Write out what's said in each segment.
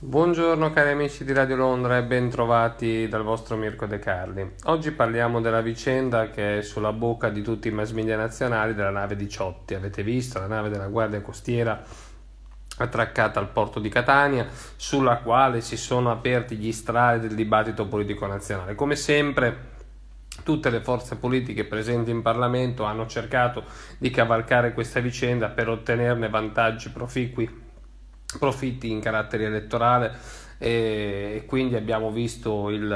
Buongiorno cari amici di Radio Londra e ben trovati dal vostro Mirko De Carli. Oggi parliamo della vicenda che è sulla bocca di tutti i mass media nazionali della nave 18. Avete visto la nave della Guardia Costiera attraccata al porto di Catania, sulla quale si sono aperti gli strali del dibattito politico nazionale. Come sempre tutte le forze politiche presenti in Parlamento hanno cercato di cavalcare questa vicenda per ottenerne vantaggi proficui profitti in carattere elettorale e quindi abbiamo visto il,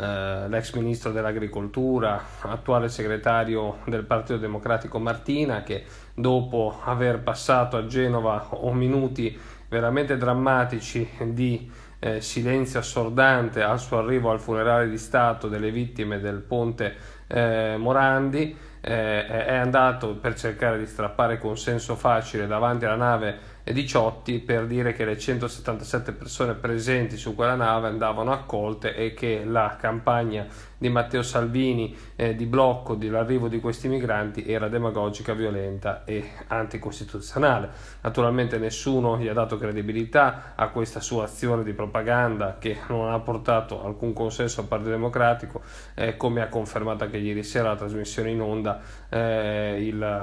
eh, l'ex ministro dell'agricoltura, attuale segretario del Partito Democratico Martina, che dopo aver passato a Genova minuti veramente drammatici di eh, silenzio assordante al suo arrivo al funerale di Stato delle vittime del ponte eh, Morandi, eh, è andato per cercare di strappare consenso facile davanti alla nave 18 per dire che le 177 persone presenti su quella nave andavano accolte e che la campagna di Matteo Salvini eh, di blocco dell'arrivo di questi migranti era demagogica, violenta e anticostituzionale. Naturalmente nessuno gli ha dato credibilità a questa sua azione di propaganda che non ha portato alcun consenso al Partito Democratico, eh, come ha confermato anche ieri sera la trasmissione in onda eh, il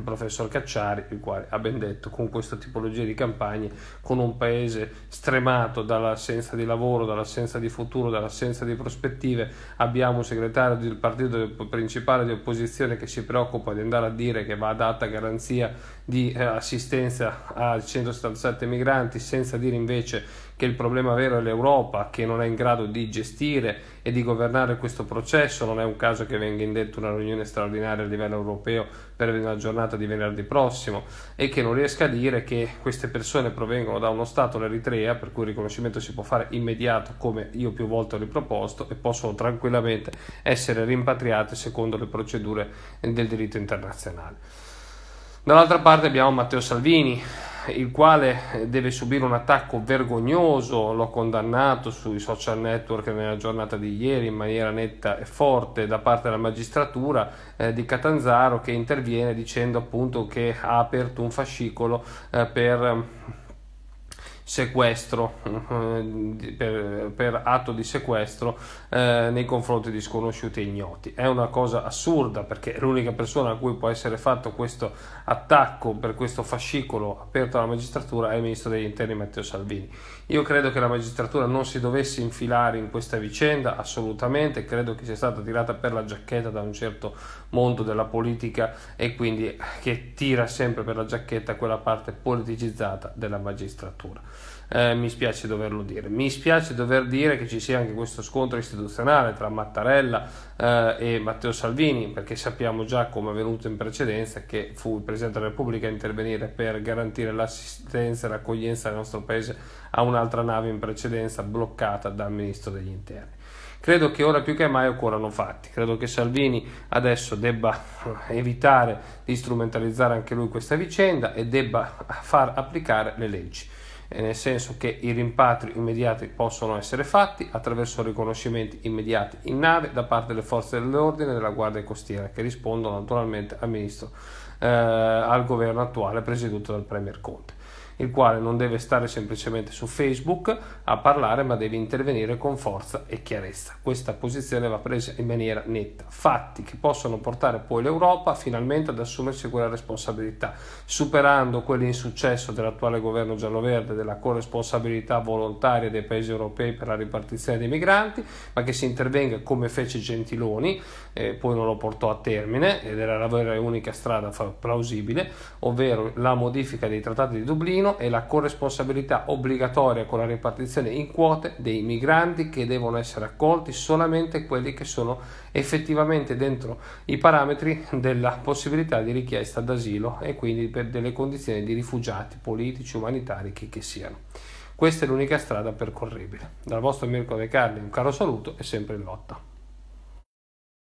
il professor Cacciari, il quale ha ben detto con questa tipologia di campagne, con un paese stremato dall'assenza di lavoro, dall'assenza di futuro, dall'assenza di prospettive, abbiamo un segretario del partito principale di opposizione che si preoccupa di andare a dire che va data garanzia di eh, assistenza a 177 migranti, senza dire invece che il problema vero è l'Europa che non è in grado di gestire e di governare questo processo, non è un caso che venga indetta una riunione straordinaria a livello europeo per una giornata puntata di venerdì prossimo e che non riesca a dire che queste persone provengono da uno Stato, l'Eritrea, per cui il riconoscimento si può fare immediato come io più volte ho riproposto e possono tranquillamente essere rimpatriate secondo le procedure del diritto internazionale. Dall'altra parte abbiamo Matteo Salvini, il quale deve subire un attacco vergognoso, l'ho condannato sui social network nella giornata di ieri in maniera netta e forte da parte della magistratura eh, di Catanzaro che interviene dicendo appunto che ha aperto un fascicolo eh, per sequestro per, per atto di sequestro eh, nei confronti di sconosciuti e ignoti. È una cosa assurda perché l'unica persona a cui può essere fatto questo attacco per questo fascicolo aperto alla magistratura è il ministro degli interni Matteo Salvini. Io credo che la magistratura non si dovesse infilare in questa vicenda assolutamente, credo che sia stata tirata per la giacchetta da un certo mondo della politica e quindi che tira sempre per la giacchetta quella parte politicizzata della magistratura eh, mi spiace doverlo dire. Mi spiace dover dire che ci sia anche questo scontro istituzionale tra Mattarella eh, e Matteo Salvini, perché sappiamo già, come è avvenuto in precedenza, che fu il Presidente della Repubblica a intervenire per garantire l'assistenza e l'accoglienza del nostro Paese a un'altra nave in precedenza bloccata dal Ministro degli Interni. Credo che ora più che mai occorrano fatti, credo che Salvini adesso debba evitare di strumentalizzare anche lui questa vicenda e debba far applicare le leggi nel senso che i rimpatri immediati possono essere fatti attraverso riconoscimenti immediati in nave da parte delle forze dell'ordine e della Guardia Costiera, che rispondono naturalmente al ministro, eh, al governo attuale presieduto dal Premier Conte il quale non deve stare semplicemente su Facebook a parlare, ma deve intervenire con forza e chiarezza. Questa posizione va presa in maniera netta. Fatti che possono portare poi l'Europa finalmente ad assumersi quella responsabilità, superando quell'insuccesso dell'attuale governo giallo-verde della corresponsabilità volontaria dei paesi europei per la ripartizione dei migranti, ma che si intervenga come fece Gentiloni, eh, poi non lo portò a termine ed era la vera e unica strada plausibile, ovvero la modifica dei trattati di Dublino Governo e la corresponsabilità obbligatoria con la ripartizione in quote dei migranti che devono essere accolti solamente quelli che sono effettivamente dentro i parametri della possibilità di richiesta d'asilo e quindi per delle condizioni di rifugiati politici, umanitari, chi che siano. Questa è l'unica strada percorribile. Dal vostro Mirko De Carli un caro saluto e sempre in lotta.